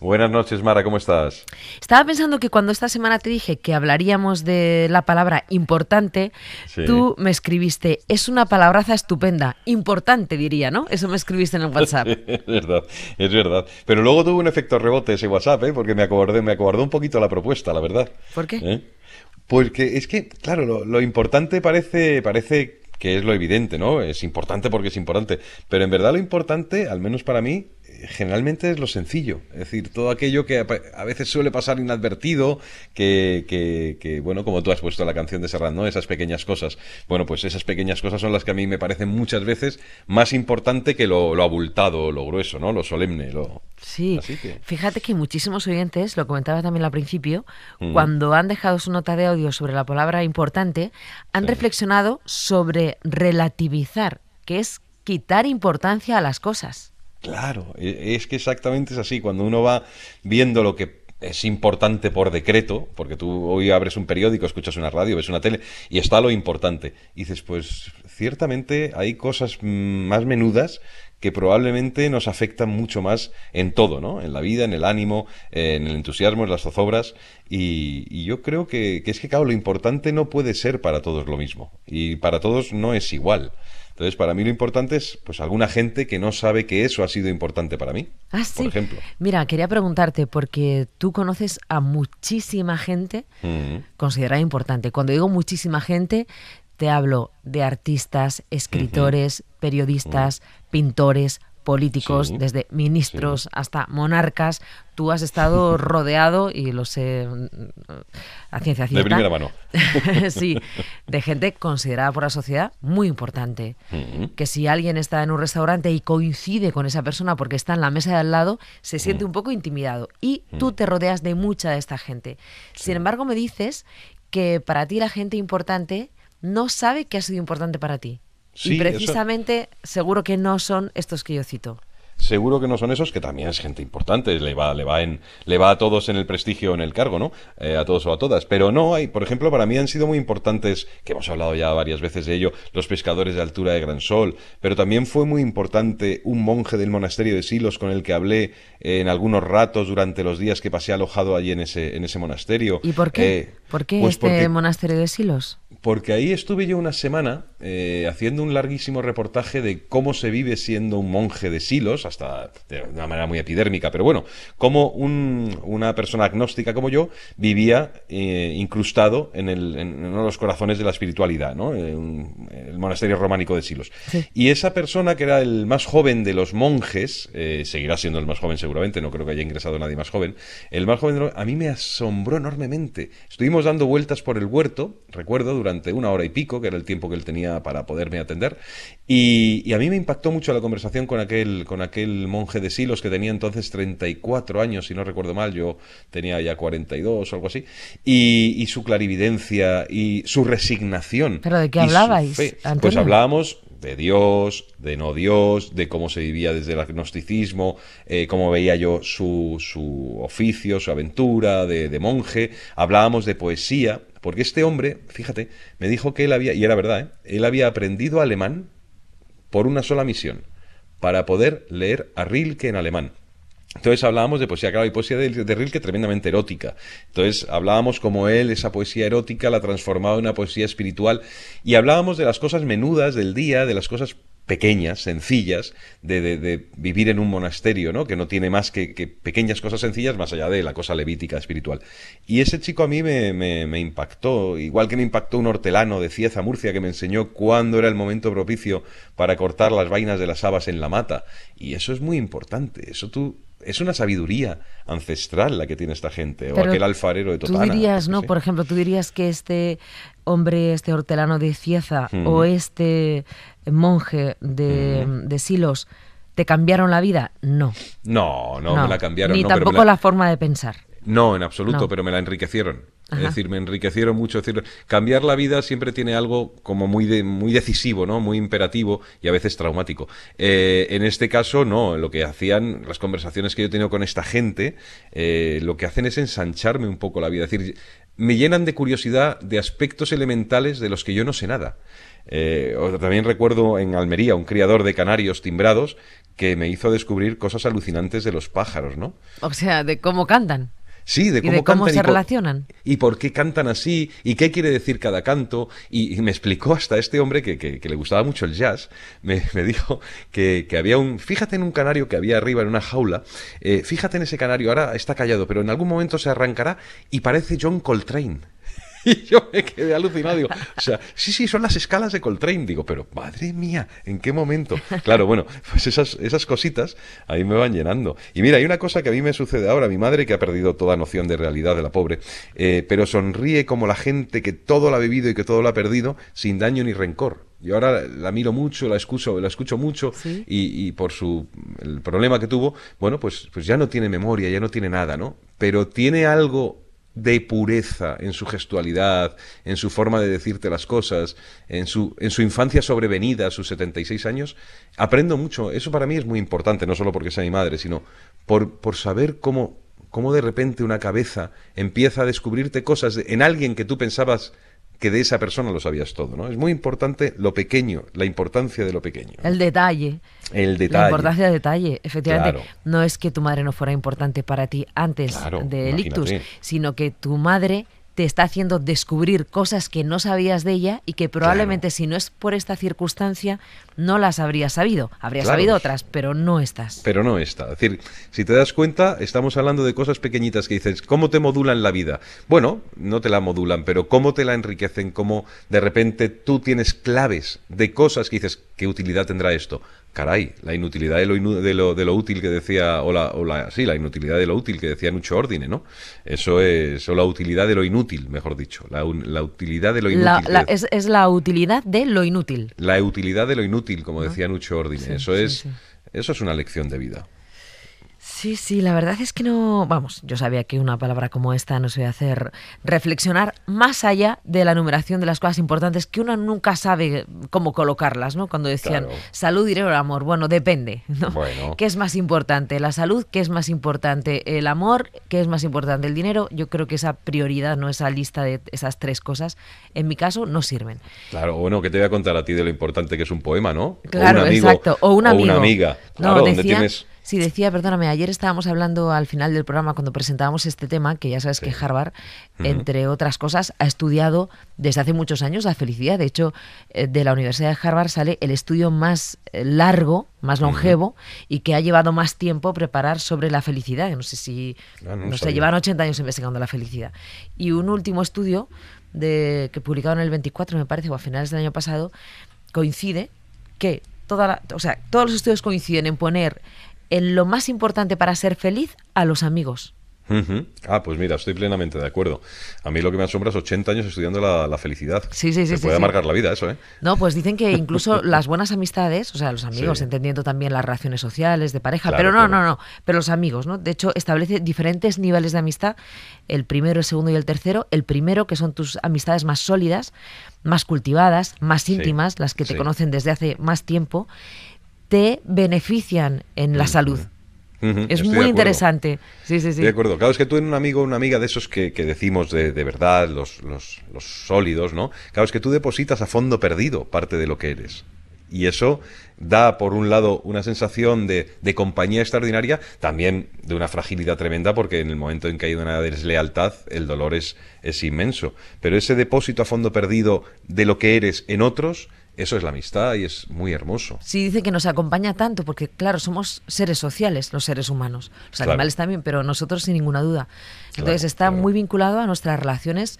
Buenas noches, Mara, ¿cómo estás? Estaba pensando que cuando esta semana te dije que hablaríamos de la palabra importante, tú me escribiste, es una palabraza estupenda, importante diría, ¿no? Eso me escribiste en el WhatsApp. es verdad, es verdad. Pero luego tuvo un efecto rebote ese WhatsApp, ¿eh? porque me acordé, me acordó un poquito la propuesta, la verdad. ¿Por qué? ¿Eh? Pues es que, claro, lo, lo importante parece, parece que es lo evidente, ¿no? Es importante porque es importante. Pero en verdad lo importante, al menos para mí, generalmente es lo sencillo, es decir, todo aquello que a veces suele pasar inadvertido, que, bueno, como tú has puesto la canción de Serrano, ¿no? esas pequeñas cosas. Bueno, pues esas pequeñas cosas son las que a mí me parecen muchas veces más importante que lo, abultado, lo grueso, ¿no? Lo solemne, lo... Sí, fíjate que muchísimos oyentes, lo comentaba también al principio, mm. cuando han dejado su nota de audio sobre la palabra importante, han reflexionado sobre relativizar, que es quitar importancia a las cosas. Claro, e, es que exactamente es así. Cuando uno va viendo lo que es importante por decreto, porque tú hoy abres un periódico, escuchas una radio, ves una tele, y está lo importante. Y dices, pues ciertamente hay cosas mm, más menudas que probablemente nos afectan mucho más en todo, ¿no? En la vida, en el ánimo, en el entusiasmo, en las zozobras. Y, yo creo que, que, es que, claro, lo importante no puede ser para todos lo mismo. Y para todos no es igual. Entonces, para mí lo importante es, pues, alguna gente que no sabe que eso ha sido importante para mí. Ah, sí. Por ejemplo. Mira, quería preguntarte, porque tú conoces a muchísima gente mm. considerada importante. Cuando digo muchísima gente, te hablo de artistas, escritores, periodistas, mm. pintores, políticos, desde ministros hasta monarcas. Tú has estado rodeado, y lo sé mm, a ciencia cierta. De primera mano. sí, de gente considerada por la sociedad muy importante. Mm. Que si alguien está en un restaurante y coincide con esa persona porque está en la mesa de al lado, se mm. siente un poco intimidado. Y tú te rodeas de mucha de esta gente. Sin embargo, me dices que para ti la gente importante no sabe que ha sido importante para ti y precisamente seguro que no son estos que yo cito. Seguro que no son esos, que también es gente importante, le va, le va, en, le va a todos en el prestigio, en el cargo, ¿no? Eh, a todos o a todas. Pero no, hay, por ejemplo, para mí han sido muy importantes, que hemos hablado ya varias veces de ello, los pescadores de altura de Gran Sol, pero también fue muy importante un monje del monasterio de Silos con el que hablé eh, en algunos ratos durante los días que pasé alojado allí en ese, monasterio. ¿Y por qué? Eh, pues este monasterio de Silos? porque ahí estuve yo una semana eh, haciendo un larguísimo reportaje de cómo se vive siendo un monje de silos, hasta de una manera muy epidérmica, pero bueno, cómo un, una persona agnóstica como yo vivía eh, incrustado en, el, en, uno de los corazones de la espiritualidad, ¿no? En, eh, el monasterio románico de silos. Y esa persona, que era el más joven de los monjes, seguirá siendo el más joven seguramente, no creo que haya ingresado nadie más joven, el más joven, de los, a mí me asombró enormemente. Estuvimos dando vueltas por el huerto, recuerdo, durante durante una hora y pico, que era el tiempo que él tenía para poderme atender. Y, a mí me impactó mucho la conversación con aquel, con aquel monje de Silos que tenía entonces 34 años, si no recuerdo mal, yo tenía ya 42 o algo así, y, su clarividencia y su resignación. ¿Pero de qué hablabais? Pues hablábamos de Dios, de no Dios, de cómo se vivía desde el agnosticismo, eh, cómo veía yo su, su oficio, su aventura de, de monje. Hablábamos de poesía, porque este hombre, fíjate, me dijo que él había, y era verdad, ¿eh? él había aprendido alemán por una sola misión, para poder leer a Rilke en alemán. Entonces hablábamos de poesía, claro, y poesía de, de, Rilke tremendamente erótica. Entonces hablábamos como él esa poesía erótica la transformaba en una poesía espiritual y hablábamos de las cosas menudas del día, de las cosas pequeñas, sencillas, de, vivir en un monasterio, ¿no? Que no tiene más que, pequeñas cosas sencillas más allá de la cosa levítica espiritual. Y ese chico a mí me, me, impactó, igual que me impactó un hortelano de Cieza, Murcia, que me enseñó cuándo era el momento propicio para cortar las vainas de las habas en la mata. Y eso es muy importante, eso tú es una sabiduría ancestral la que tiene esta gente, o aquel alfarero de Totana. Tú dirías, ¿no? Por ejemplo, tú dirías que este hombre, este hortelano de Cieza, mm. o este monje mm. de, Silos, ¿te cambiaron la vida? No. No, no, la cambiaron. Ni tampoco la... forma de pensar. No, en absoluto, pero me la enriquecieron. Es decir, me enriquecieron mucho. cambiar la vida siempre tiene algo como muy, muy decisivo, ¿no? Muy imperativo y a veces traumático. Eh, en este caso, no. Lo que hacían, las conversaciones que yo he tenido con esta gente, eh, lo que hacen es ensancharme un poco la vida. Es decir, me llenan de curiosidad de aspectos elementales de los que yo no sé nada. Eh, también recuerdo en Almería un criador de canarios timbrados que me hizo descubrir cosas alucinantes de los pájaros, ¿no? O sea, de cómo cantan. Sí, de cómo, ¿Y cómo se relacionan. y por qué cantan así, y qué quiere decir cada canto. Y, me explicó hasta este hombre que, que, le gustaba mucho el jazz, me, dijo que, había un... Fíjate en un canario que había arriba en una jaula, eh, fíjate en ese canario, ahora está callado, pero en algún momento se arrancará y parece John Coltrane. Y yo me quedé alucinado, digo, o sea, sí, sí, son las escalas de Coltrane, digo, pero madre mía, ¿en qué momento? Claro, bueno, pues esas, esas cositas a mí me van llenando. Y mira, hay una cosa que a mí me sucede ahora, mi madre que ha perdido toda noción de realidad de la pobre, eh, pero sonríe como la gente que todo lo ha bebido y que todo lo ha perdido sin daño ni rencor. Yo ahora la miro mucho, la escucho, la escucho mucho y, y, por su el problema que tuvo, bueno, pues, pues ya no tiene memoria, ya no tiene nada, ¿no? Pero tiene algo de pureza en su gestualidad, en su forma de decirte las cosas, en su, en su infancia sobrevenida, a sus 76 años, aprendo mucho. Eso para mí es muy importante, no solo porque sea mi madre, sino por, por saber cómo, cómo de repente una cabeza empieza a descubrirte cosas en alguien que tú pensabas que de esa persona lo sabías todo, ¿no? Es muy importante lo pequeño, la importancia de lo pequeño. El detalle. El detalle. La importancia del detalle, efectivamente. No es que tu madre no fuera importante para ti antes de del sino que tu madre te está haciendo descubrir cosas que no sabías de ella y que probablemente si no es por esta circunstancia no las habrías sabido. Habrías sabido otras, pero no estas. Pero no esta. Es decir, si te das cuenta, estamos hablando de cosas pequeñitas que dices, ¿cómo te modulan la vida? Bueno, no te la modulan, pero ¿cómo te la enriquecen? ¿Cómo de repente tú tienes claves de cosas que dices, ¿qué utilidad tendrá esto? caray, la inutilidad de lo, de lo, de lo útil que decía, o la, sí, la inutilidad de lo útil que decía Nucho Ordine, ¿no? Eso es, o la utilidad de lo inútil, mejor dicho, la, utilidad de lo inútil. es, la utilidad de lo inútil. La utilidad de lo inútil, como decía Nucho Ordine, eso es... Eso es una lección de vida. Sí, sí, la verdad es que no, vamos, yo sabía que una palabra como esta nos iba a hacer reflexionar más allá de la numeración de las cosas importantes que uno nunca sabe cómo colocarlas, ¿no? Cuando decían salud, dinero, amor, bueno, depende, ¿no? ¿Qué es más importante? ¿La salud? ¿Qué es más importante? ¿El amor? ¿Qué es más importante? ¿El dinero? Yo creo que esa prioridad, ¿no? Esa lista de esas tres cosas, en mi caso, no sirven. Claro, bueno, que te voy a contar a ti de lo importante que es un poema, ¿no? Claro, exacto. O una amiga. Claro, no, tienes Sí, decía, perdóname, ayer estábamos hablando al final del programa cuando presentábamos este tema, que ya sabes que Harvard, entre otras cosas, ha estudiado desde hace muchos años la felicidad. De hecho, eh, de la Universidad de Harvard sale el estudio más eh, largo, más longevo, y que ha llevado más tiempo preparar sobre la felicidad. No sé si... Ah, llevan 80 años investigando la felicidad. Y un último estudio de, que en el 24, me parece, o a finales del año pasado, coincide que toda o sea, todos los estudios coinciden en poner en lo más importante para ser feliz, a los amigos. Ah, pues mira, estoy plenamente de acuerdo. A mí lo que me asombra es 80 años estudiando la, felicidad. Sí, sí, sí. puede marcar la vida eso, ¿eh? No, pues dicen que incluso las buenas amistades, o sea, los amigos, entendiendo también las relaciones sociales, de pareja, pero no, no, no, pero los amigos, ¿no? De hecho, establece diferentes niveles de amistad, el primero, el segundo y el tercero. El primero, que son tus amistades más sólidas, más cultivadas, más íntimas, las que te conocen desde hace más tiempo te benefician en la mm, salud. Mm. Es muy interesante. Sí, sí, sí. De acuerdo. Claro, es que tú en un amigo o una amiga de esos que, decimos de, verdad, los, sólidos, ¿no? Claro, es que tú depositas a fondo perdido parte de lo que eres. Y eso da, por un lado, una sensación de, compañía extraordinaria, también de una fragilidad tremenda, porque en el momento en que hay una deslealtad, el dolor es inmenso. Pero ese depósito a fondo perdido de lo que eres en otros eso es la amistad y es muy hermoso. Sí, dice que nos acompaña tanto, porque claro, somos seres sociales los seres humanos, los animales también, pero nosotros sin ninguna duda. Entonces está muy vinculado a nuestras relaciones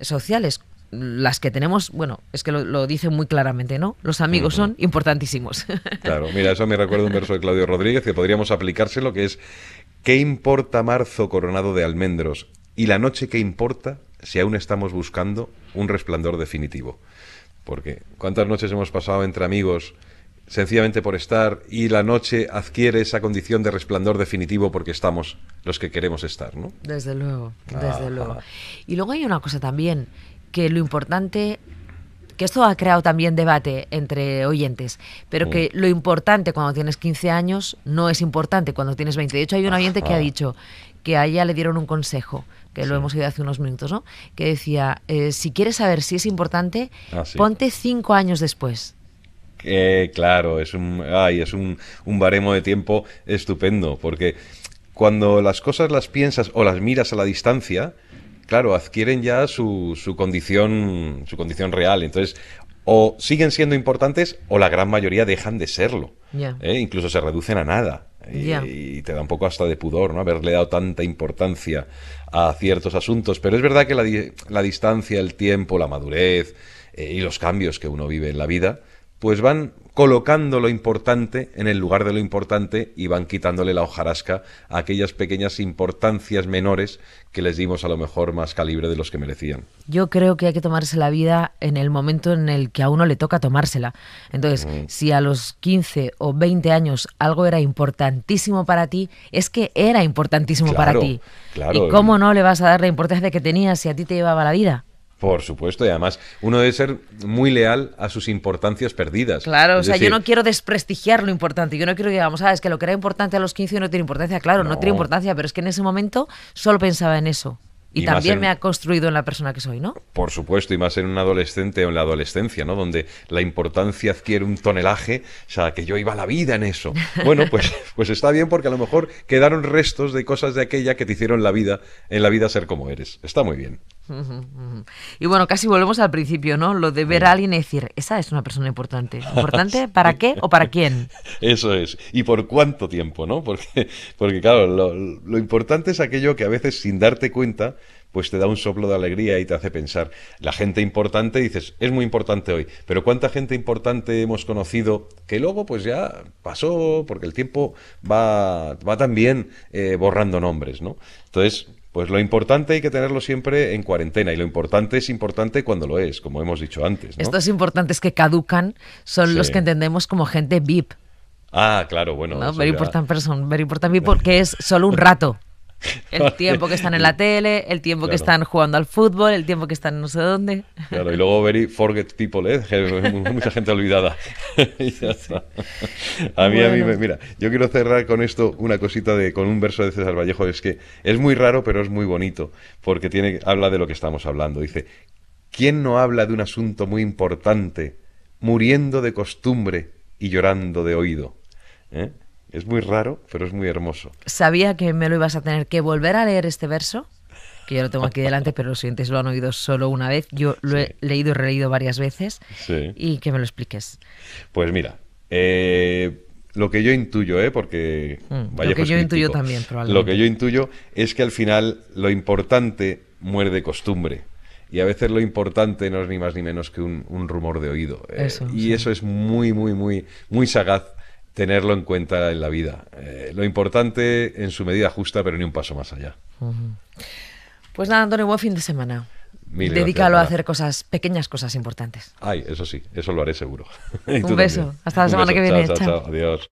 sociales, las que tenemos, bueno, es que lo, dice muy claramente, ¿no? Los amigos son importantísimos. Claro, mira, eso me recuerda un verso de Claudio Rodríguez que podríamos aplicárselo, que es ¿Qué importa marzo coronado de almendros? ¿Y la noche qué importa si aún estamos buscando un resplandor definitivo? Porque cuántas noches hemos pasado entre amigos sencillamente por estar y la noche adquiere esa condición de resplandor definitivo porque estamos los que queremos estar, ¿no? Desde luego, ah. desde luego. Y luego hay una cosa también, que lo importante, que esto ha creado también debate entre oyentes, pero que mm. lo importante cuando tienes 15 años no es importante cuando tienes 20. De hecho, hay un oyente que ha dicho que a ella le dieron un consejo, que lo hemos oído hace unos minutos, ¿no? Que decía, eh, si quieres saber si es importante, ah, ponte cinco años después. Eh, claro, es un, ay, es un, baremo de tiempo estupendo, porque cuando las cosas las piensas o las miras a la distancia, claro, adquieren ya su, su, condición, su condición real. Entonces, o siguen siendo importantes o la gran mayoría dejan de serlo. ¿eh? Incluso se reducen a nada. Y, te da un poco hasta de pudor, ¿no? Haberle dado tanta importancia a ciertos asuntos. Pero es verdad que la, distancia, el tiempo, la madurez eh, y los cambios que uno vive en la vida pues van colocando lo importante en el lugar de lo importante y van quitándole la hojarasca a aquellas pequeñas importancias menores que les dimos a lo mejor más calibre de los que merecían. Yo creo que hay que tomarse la vida en el momento en el que a uno le toca tomársela. Entonces, mm. si a los 15 o 20 años algo era importantísimo para ti, es que era importantísimo para ti. y cómo no le vas a dar la importancia que tenía si a ti te llevaba la vida. Por supuesto, y además uno debe ser muy leal a sus importancias perdidas. Claro, o sea, yo no quiero desprestigiar lo importante, yo no quiero que digamos, ah, es que lo que era importante a los 15 no tiene importancia, claro, no, tiene importancia, pero es que en ese momento solo pensaba en eso. Y, también me ha construido en la persona que soy, ¿no? Por supuesto, y más en un adolescente o en la adolescencia, ¿no? Donde la importancia adquiere un tonelaje, o sea, que yo iba la vida en eso. Bueno, pues, pues está bien porque a lo mejor quedaron restos de cosas de aquella que te hicieron la vida, en la vida ser como eres. Está muy bien. Y bueno, casi volvemos al principio, ¿no? Lo de ver a alguien y decir, esa es una persona importante. ¿Importante para qué o para quién? Eso es. ¿Y por cuánto tiempo, no? Porque, porque claro, lo, importante es aquello que a veces sin darte cuenta pues te da un soplo de alegría y te hace pensar. La gente importante, dices, es muy importante hoy, pero ¿cuánta gente importante hemos conocido que luego pues ya pasó, porque el tiempo va, va también eh, borrando nombres, ¿no? Entonces, pues lo importante hay que tenerlo siempre en cuarentena y lo importante es importante cuando lo es, como hemos dicho antes. Estos importantes que caducan son los que entendemos como gente VIP. Ah, claro, bueno. No, very important person, very important VIP porque es solo un rato. El tiempo que están en la tele, el tiempo que están jugando al fútbol, el tiempo que están no sé dónde. Claro, y luego very forget people, ¿eh? mucha gente olvidada. A mí, a mí, mira, yo quiero cerrar con esto una cosita de, con un verso de César Vallejo, es que es muy raro, pero es muy bonito, porque tiene, habla de lo que estamos hablando. Dice, ¿quién no habla de un asunto muy importante, muriendo de costumbre y llorando de oído? ¿Eh? Es muy raro, pero es muy hermoso. ¿Sabía que me lo ibas a tener que volver a leer este verso? Que yo lo tengo aquí delante, pero los siguientes lo han oído solo una vez. Yo lo he leído y releído varias veces. Sí. Y que me lo expliques. Pues mira, eh, lo que yo intuyo, ¿eh? porque... Hmm, lo que pues yo intuyo también, probablemente. Lo que yo intuyo es que al final lo importante de costumbre. Y a veces lo importante no es ni más ni menos que un, rumor de oído. Eh, y eso es muy, muy, muy, muy sagaz tenerlo en cuenta en la vida. Eh, lo importante en su medida justa, pero ni un paso más allá. Pues nada, Antonio, buen fin de semana. Dedícalo a hacer cosas, pequeñas cosas importantes. Ay, eso sí, eso lo haré seguro. un beso. Hasta la semana que viene. chao, chao. Adiós.